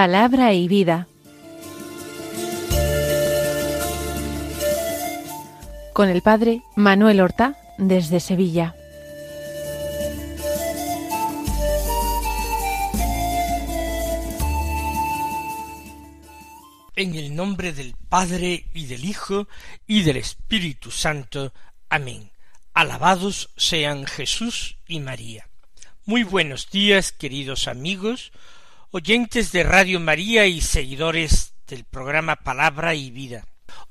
Palabra y vida. Con el Padre Manuel Horta, desde Sevilla. En el nombre del Padre y del Hijo y del Espíritu Santo. Amén. Alabados sean Jesús y María. Muy buenos días, queridos amigos oyentes de Radio María y seguidores del programa Palabra y Vida.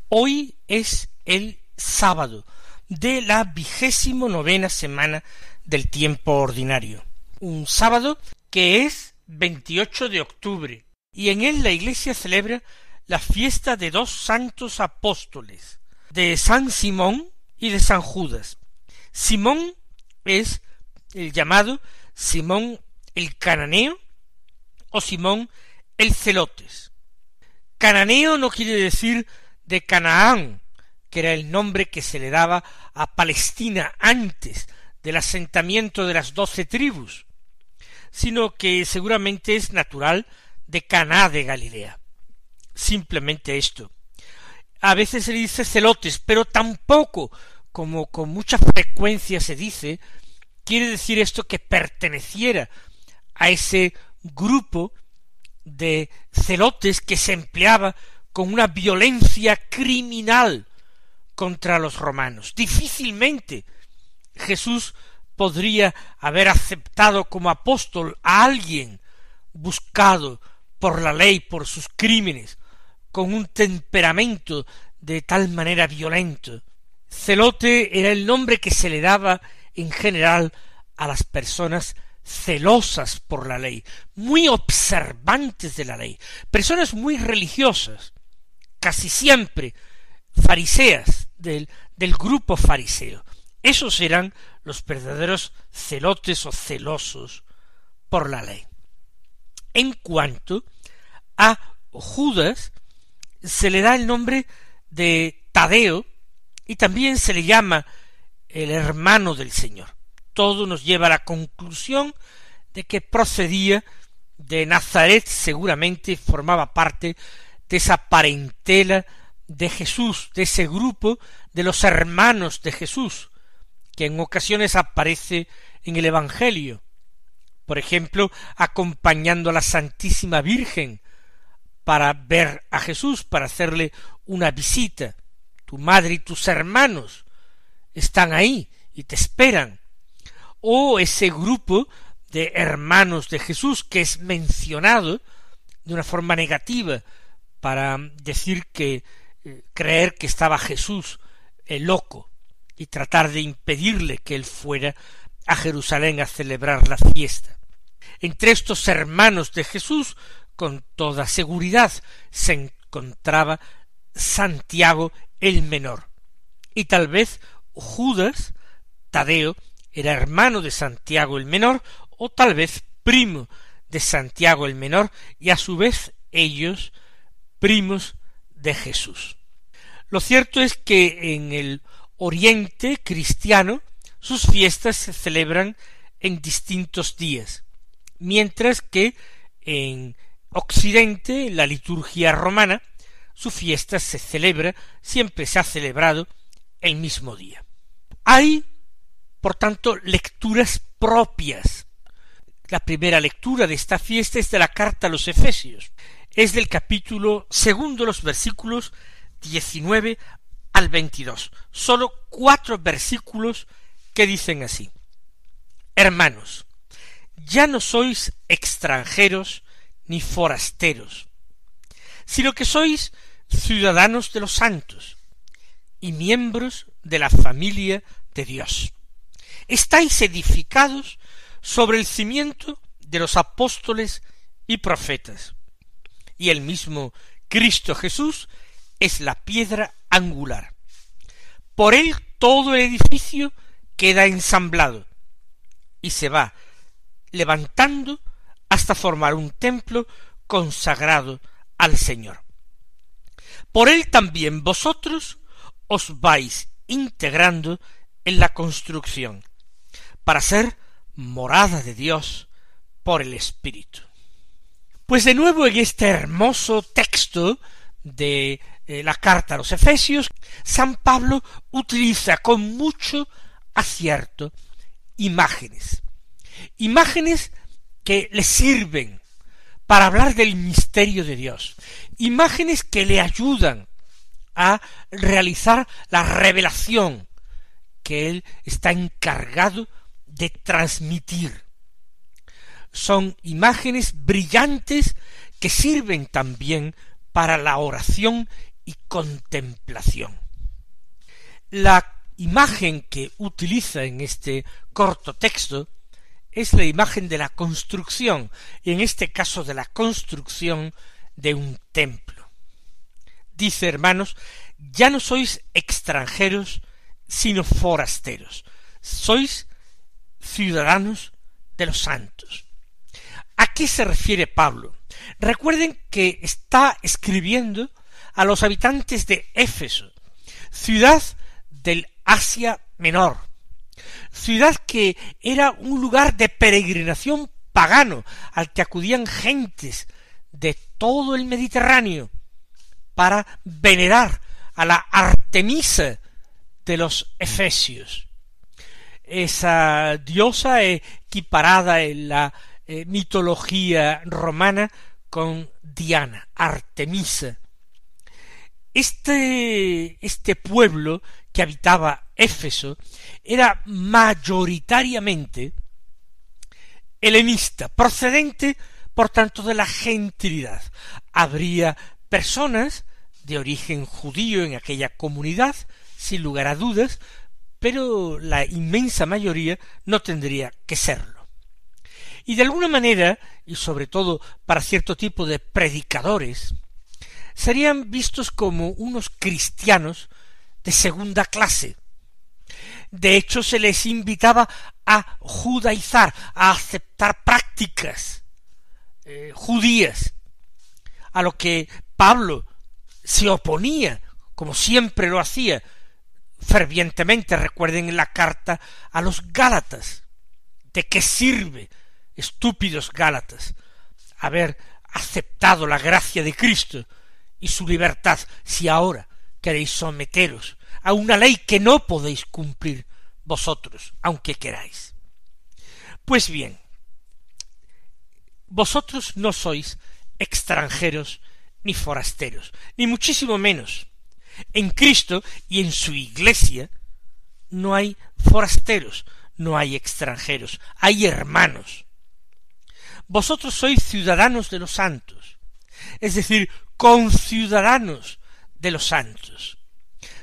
Hoy es el sábado de la vigésimo novena semana del tiempo ordinario. Un sábado que es 28 de octubre y en él la iglesia celebra la fiesta de dos santos apóstoles, de San Simón y de San Judas. Simón es el llamado Simón el Cananeo, o Simón el Celotes. Cananeo no quiere decir de Canaán, que era el nombre que se le daba a Palestina antes del asentamiento de las doce tribus, sino que seguramente es natural de Caná de Galilea. Simplemente esto. A veces se dice celotes, pero tampoco, como con mucha frecuencia se dice, quiere decir esto que perteneciera a ese grupo de celotes que se empleaba con una violencia criminal contra los romanos. Difícilmente Jesús podría haber aceptado como apóstol a alguien buscado por la ley, por sus crímenes, con un temperamento de tal manera violento. Celote era el nombre que se le daba en general a las personas celosas por la ley, muy observantes de la ley, personas muy religiosas, casi siempre fariseas del, grupo fariseo. Esos eran los verdaderos celotes o celosos por la ley. En cuanto a Judas, se le da el nombre de Tadeo y también se le llama el hermano del Señor todo nos lleva a la conclusión de que procedía de Nazaret, seguramente formaba parte de esa parentela de Jesús, de ese grupo de los hermanos de Jesús, que en ocasiones aparece en el Evangelio, por ejemplo, acompañando a la Santísima Virgen para ver a Jesús, para hacerle una visita. Tu madre y tus hermanos están ahí y te esperan o ese grupo de hermanos de Jesús que es mencionado de una forma negativa para decir que eh, creer que estaba Jesús el loco y tratar de impedirle que él fuera a Jerusalén a celebrar la fiesta. Entre estos hermanos de Jesús, con toda seguridad, se encontraba Santiago el menor y tal vez Judas, Tadeo era hermano de Santiago el Menor o tal vez primo de Santiago el Menor y a su vez ellos primos de Jesús. Lo cierto es que en el Oriente cristiano sus fiestas se celebran en distintos días, mientras que en Occidente, la liturgia romana, su fiesta se celebra, siempre se ha celebrado el mismo día. Hay por tanto, lecturas propias. La primera lectura de esta fiesta es de la carta a los Efesios. Es del capítulo segundo, los versículos 19 al 22. Solo cuatro versículos que dicen así. Hermanos, ya no sois extranjeros ni forasteros, sino que sois ciudadanos de los santos y miembros de la familia de Dios estáis edificados sobre el cimiento de los apóstoles y profetas. Y el mismo Cristo Jesús es la piedra angular. Por él todo el edificio queda ensamblado y se va levantando hasta formar un templo consagrado al Señor. Por él también vosotros os vais integrando en la construcción para ser morada de Dios por el Espíritu. Pues de nuevo en este hermoso texto de eh, la carta a los Efesios, San Pablo utiliza con mucho acierto imágenes, imágenes que le sirven para hablar del misterio de Dios, imágenes que le ayudan a realizar la revelación que él está encargado de transmitir. Son imágenes brillantes que sirven también para la oración y contemplación. La imagen que utiliza en este corto texto es la imagen de la construcción, y en este caso de la construcción de un templo. Dice, hermanos, ya no sois extranjeros, sino forasteros, sois ciudadanos de los santos. ¿A qué se refiere Pablo? Recuerden que está escribiendo a los habitantes de Éfeso, ciudad del Asia Menor, ciudad que era un lugar de peregrinación pagano al que acudían gentes de todo el Mediterráneo para venerar a la Artemisa de los Efesios. Esa diosa equiparada en la eh, mitología romana con Diana, Artemisa. Este, este pueblo que habitaba Éfeso era mayoritariamente helenista, procedente, por tanto, de la gentilidad. Habría personas de origen judío en aquella comunidad, sin lugar a dudas, pero la inmensa mayoría no tendría que serlo. Y de alguna manera, y sobre todo para cierto tipo de predicadores, serían vistos como unos cristianos de segunda clase. De hecho, se les invitaba a judaizar, a aceptar prácticas eh, judías, a lo que Pablo se oponía, como siempre lo hacía, fervientemente. Recuerden la carta a los Gálatas. ¿De qué sirve, estúpidos Gálatas, haber aceptado la gracia de Cristo y su libertad si ahora queréis someteros a una ley que no podéis cumplir vosotros, aunque queráis? Pues bien, vosotros no sois extranjeros ni forasteros, ni muchísimo menos en Cristo y en su iglesia no hay forasteros, no hay extranjeros, hay hermanos. Vosotros sois ciudadanos de los santos, es decir, conciudadanos de los santos.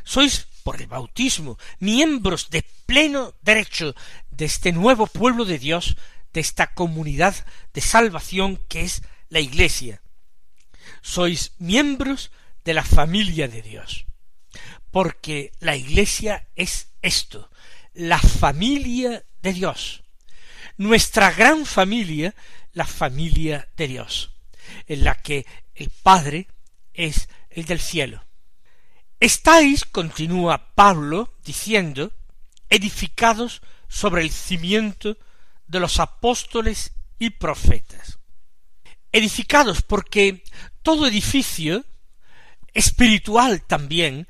Sois, por el bautismo, miembros de pleno derecho de este nuevo pueblo de Dios, de esta comunidad de salvación que es la Iglesia. Sois miembros de la familia de Dios. Porque la Iglesia es esto, la familia de Dios. Nuestra gran familia, la familia de Dios, en la que el Padre es el del cielo. Estáis, continúa Pablo diciendo, edificados sobre el cimiento de los apóstoles y profetas. Edificados porque todo edificio espiritual también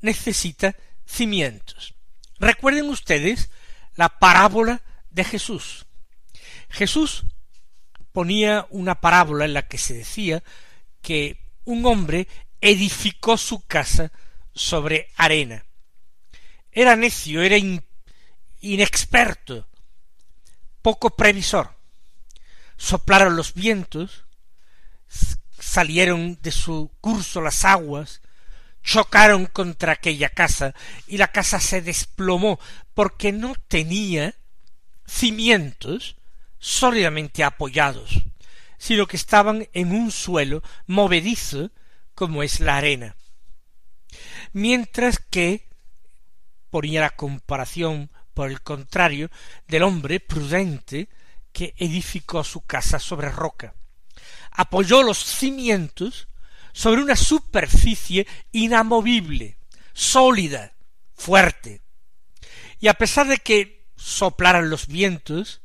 necesita cimientos. Recuerden ustedes la parábola de Jesús. Jesús ponía una parábola en la que se decía que un hombre edificó su casa sobre arena. Era necio, era inexperto, poco previsor. Soplaron los vientos, salieron de su curso las aguas, chocaron contra aquella casa y la casa se desplomó porque no tenía cimientos sólidamente apoyados, sino que estaban en un suelo movedizo como es la arena. Mientras que, ponía la comparación por el contrario, del hombre prudente que edificó su casa sobre roca apoyó los cimientos sobre una superficie inamovible, sólida, fuerte. Y a pesar de que soplaran los vientos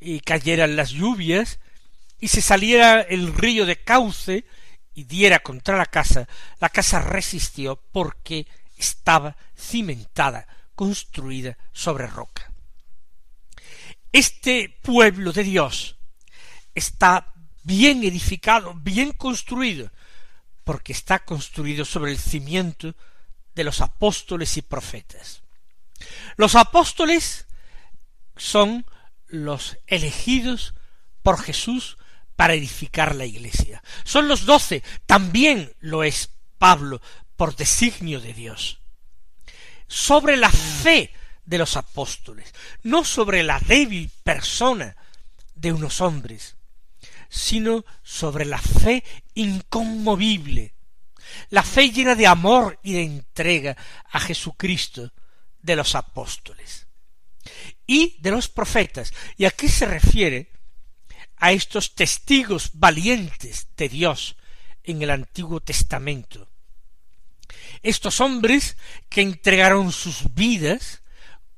y cayeran las lluvias y se saliera el río de cauce y diera contra la casa, la casa resistió porque estaba cimentada, construida sobre roca. Este pueblo de Dios está bien edificado, bien construido, porque está construido sobre el cimiento de los apóstoles y profetas. Los apóstoles son los elegidos por Jesús para edificar la iglesia. Son los doce, también lo es Pablo, por designio de Dios. Sobre la fe de los apóstoles, no sobre la débil persona de unos hombres, sino sobre la fe inconmovible, la fe llena de amor y de entrega a Jesucristo de los apóstoles y de los profetas. Y aquí se refiere a estos testigos valientes de Dios en el Antiguo Testamento. Estos hombres que entregaron sus vidas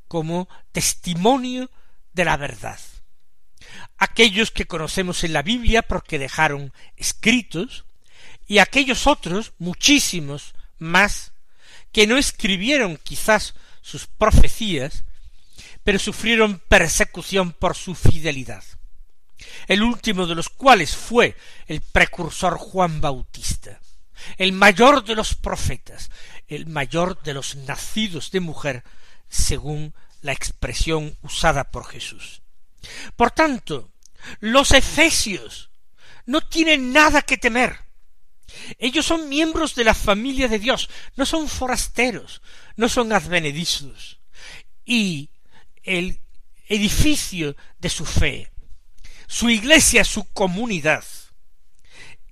como testimonio de la verdad aquellos que conocemos en la Biblia porque dejaron escritos, y aquellos otros, muchísimos más, que no escribieron quizás sus profecías, pero sufrieron persecución por su fidelidad, el último de los cuales fue el precursor Juan Bautista, el mayor de los profetas, el mayor de los nacidos de mujer, según la expresión usada por Jesús. Por tanto, los efesios no tienen nada que temer. Ellos son miembros de la familia de Dios, no son forasteros, no son advenedizos. Y el edificio de su fe, su iglesia, su comunidad,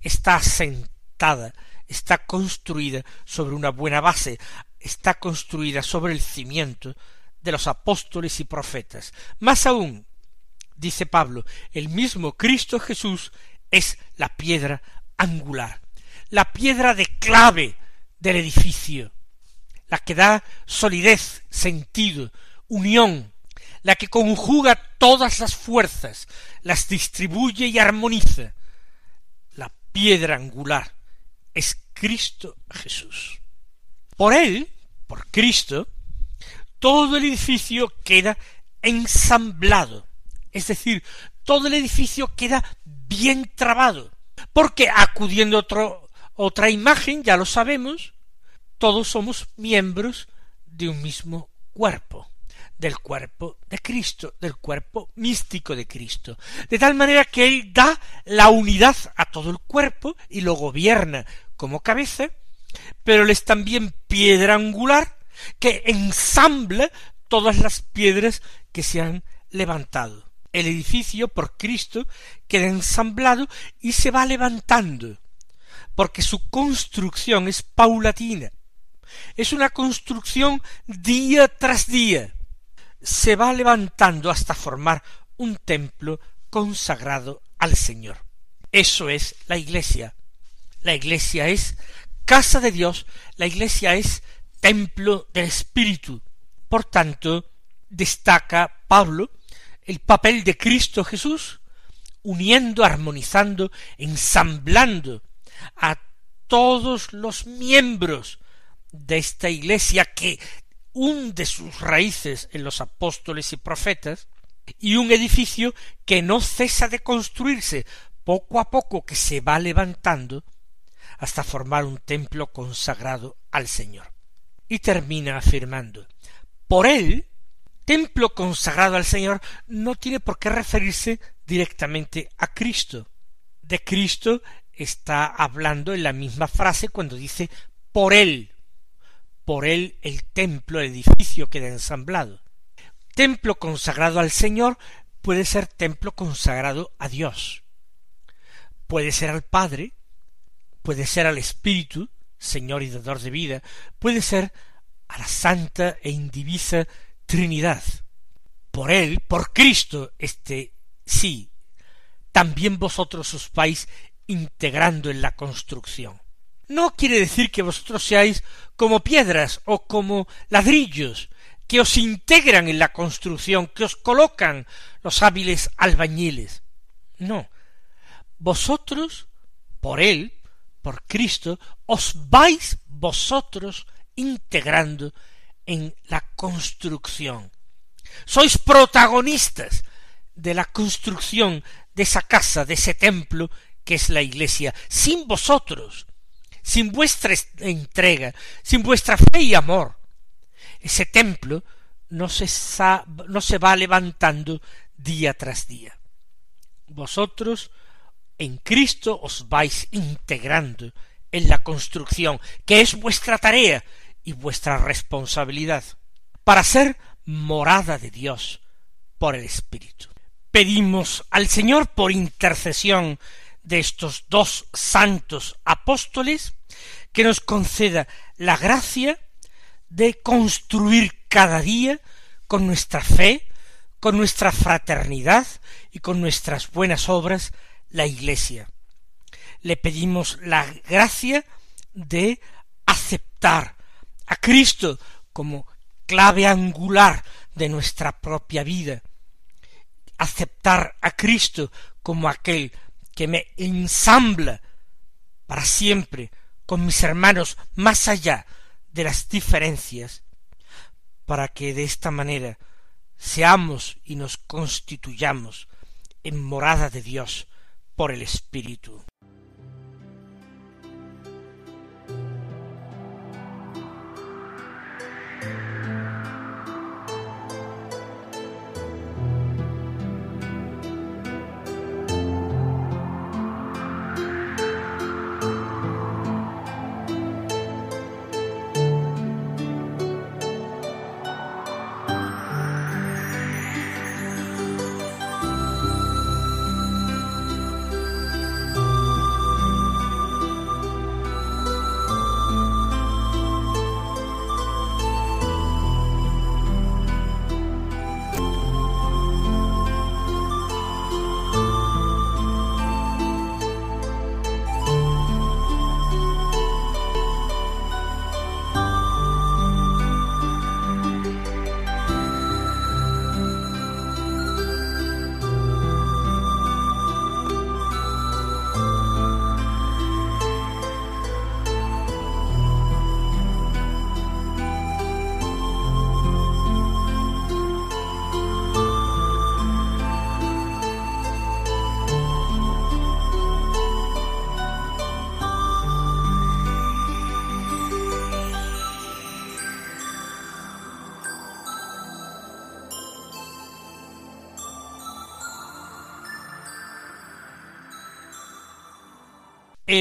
está asentada, está construida sobre una buena base, está construida sobre el cimiento de los apóstoles y profetas. Más aún, dice Pablo, el mismo Cristo Jesús es la piedra angular, la piedra de clave del edificio, la que da solidez, sentido, unión, la que conjuga todas las fuerzas, las distribuye y armoniza. La piedra angular es Cristo Jesús. Por Él, por Cristo, todo el edificio queda ensamblado, es decir, todo el edificio queda bien trabado. Porque acudiendo a otra imagen, ya lo sabemos, todos somos miembros de un mismo cuerpo, del cuerpo de Cristo, del cuerpo místico de Cristo. De tal manera que Él da la unidad a todo el cuerpo y lo gobierna como cabeza, pero Él es también piedra angular que ensambla todas las piedras que se han levantado el edificio por Cristo queda ensamblado y se va levantando, porque su construcción es paulatina. Es una construcción día tras día. Se va levantando hasta formar un templo consagrado al Señor. Eso es la iglesia. La iglesia es casa de Dios, la iglesia es templo del Espíritu. Por tanto, destaca Pablo el papel de Cristo Jesús, uniendo, armonizando, ensamblando a todos los miembros de esta iglesia que hunde sus raíces en los apóstoles y profetas, y un edificio que no cesa de construirse poco a poco que se va levantando hasta formar un templo consagrado al Señor. Y termina afirmando, por él templo consagrado al Señor no tiene por qué referirse directamente a Cristo. De Cristo está hablando en la misma frase cuando dice por Él, por Él el templo, el edificio queda ensamblado. Templo consagrado al Señor puede ser templo consagrado a Dios, puede ser al Padre, puede ser al Espíritu, Señor y Dador de vida, puede ser a la santa e indivisa Trinidad. Por Él, por Cristo, este sí, también vosotros os vais integrando en la construcción. No quiere decir que vosotros seáis como piedras o como ladrillos, que os integran en la construcción, que os colocan los hábiles albañiles. No. Vosotros, por Él, por Cristo, os vais vosotros integrando en la construcción. Sois protagonistas de la construcción de esa casa, de ese templo que es la iglesia. Sin vosotros, sin vuestra entrega, sin vuestra fe y amor, ese templo no se, no se va levantando día tras día. Vosotros en Cristo os vais integrando en la construcción, que es vuestra tarea, y vuestra responsabilidad para ser morada de Dios por el Espíritu. Pedimos al Señor por intercesión de estos dos santos apóstoles que nos conceda la gracia de construir cada día con nuestra fe, con nuestra fraternidad y con nuestras buenas obras la Iglesia. Le pedimos la gracia de aceptar a Cristo como clave angular de nuestra propia vida, aceptar a Cristo como aquel que me ensambla para siempre con mis hermanos más allá de las diferencias, para que de esta manera seamos y nos constituyamos en morada de Dios por el Espíritu.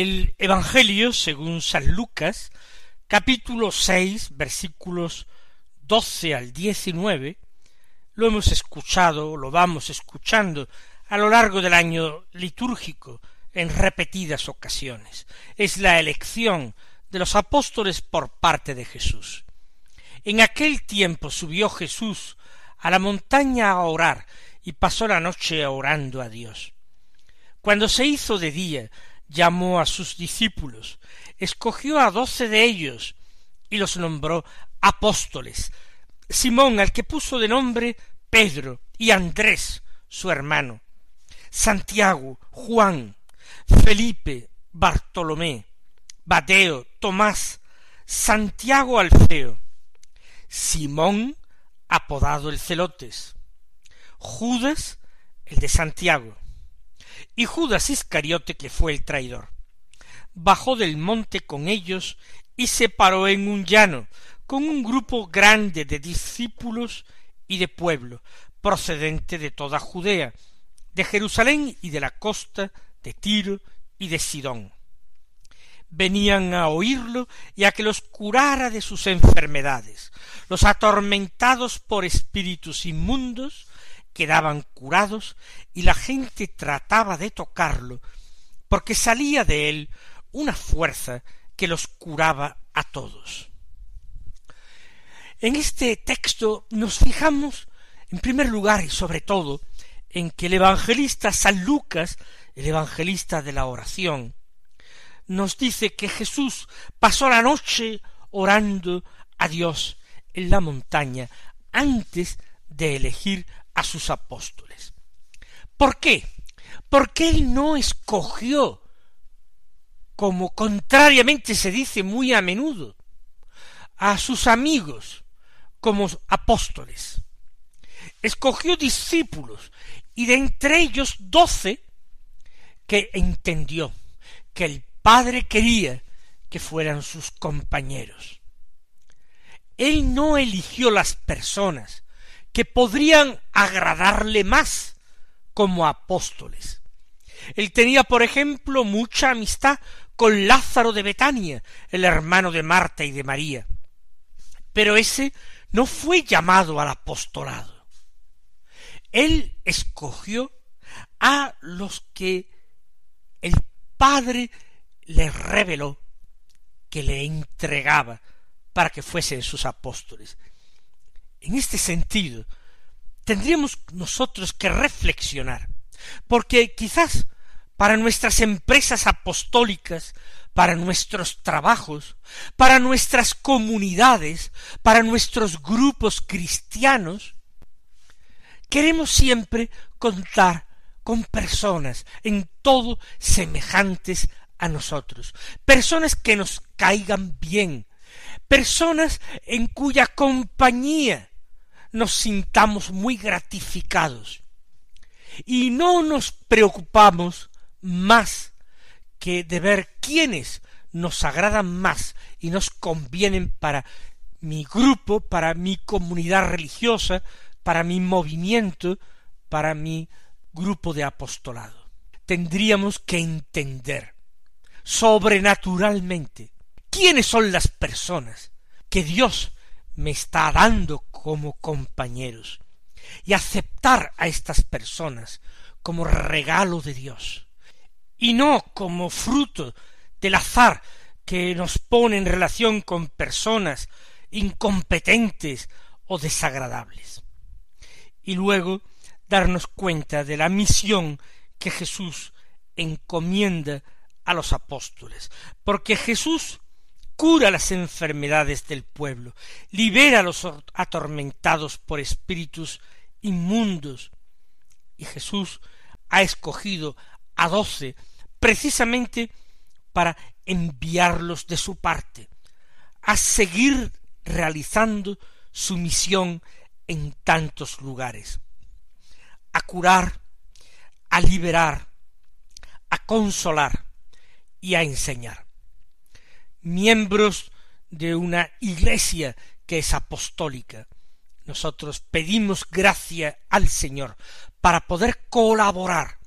el Evangelio, según San Lucas, capítulo 6, versículos doce al 19, lo hemos escuchado, lo vamos escuchando a lo largo del año litúrgico en repetidas ocasiones. Es la elección de los apóstoles por parte de Jesús. En aquel tiempo subió Jesús a la montaña a orar y pasó la noche orando a Dios. Cuando se hizo de día, llamó a sus discípulos, escogió a doce de ellos y los nombró apóstoles. Simón, al que puso de nombre Pedro, y Andrés, su hermano, Santiago, Juan, Felipe, Bartolomé, Badeo, Tomás, Santiago Alfeo, Simón, apodado el Celotes, Judas, el de Santiago, y Judas Iscariote, que fue el traidor. Bajó del monte con ellos y se paró en un llano, con un grupo grande de discípulos y de pueblo, procedente de toda Judea, de Jerusalén y de la costa de Tiro y de Sidón. Venían a oírlo y a que los curara de sus enfermedades. Los atormentados por espíritus inmundos quedaban curados y la gente trataba de tocarlo porque salía de él una fuerza que los curaba a todos. En este texto nos fijamos en primer lugar y sobre todo en que el evangelista San Lucas, el evangelista de la oración, nos dice que Jesús pasó la noche orando a Dios en la montaña antes de elegir a sus apóstoles. ¿Por qué? Porque él no escogió, como contrariamente se dice muy a menudo, a sus amigos como apóstoles. Escogió discípulos y de entre ellos doce que entendió que el Padre quería que fueran sus compañeros. Él no eligió las personas, que podrían agradarle más como apóstoles. Él tenía, por ejemplo, mucha amistad con Lázaro de Betania, el hermano de Marta y de María. Pero ese no fue llamado al apostolado. Él escogió a los que el Padre le reveló que le entregaba para que fuesen sus apóstoles. En este sentido, tendríamos nosotros que reflexionar, porque quizás para nuestras empresas apostólicas, para nuestros trabajos, para nuestras comunidades, para nuestros grupos cristianos, queremos siempre contar con personas en todo semejantes a nosotros, personas que nos caigan bien, personas en cuya compañía nos sintamos muy gratificados y no nos preocupamos más que de ver quiénes nos agradan más y nos convienen para mi grupo, para mi comunidad religiosa, para mi movimiento, para mi grupo de apostolado. Tendríamos que entender sobrenaturalmente quiénes son las personas que Dios me está dando como compañeros y aceptar a estas personas como regalo de Dios y no como fruto del azar que nos pone en relación con personas incompetentes o desagradables. Y luego darnos cuenta de la misión que Jesús encomienda a los apóstoles, porque Jesús cura las enfermedades del pueblo, libera a los atormentados por espíritus inmundos. Y Jesús ha escogido a doce precisamente para enviarlos de su parte, a seguir realizando su misión en tantos lugares, a curar, a liberar, a consolar y a enseñar miembros de una iglesia que es apostólica. Nosotros pedimos gracia al Señor para poder colaborar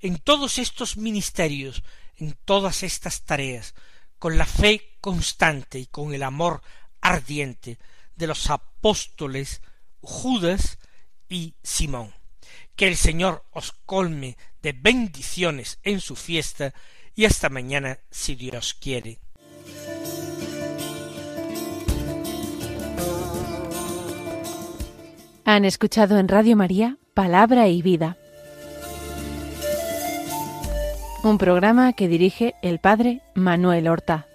en todos estos ministerios, en todas estas tareas, con la fe constante y con el amor ardiente de los apóstoles Judas y Simón. Que el Señor os colme de bendiciones en su fiesta y hasta mañana si Dios quiere. Han escuchado en Radio María Palabra y Vida, un programa que dirige el Padre Manuel Horta.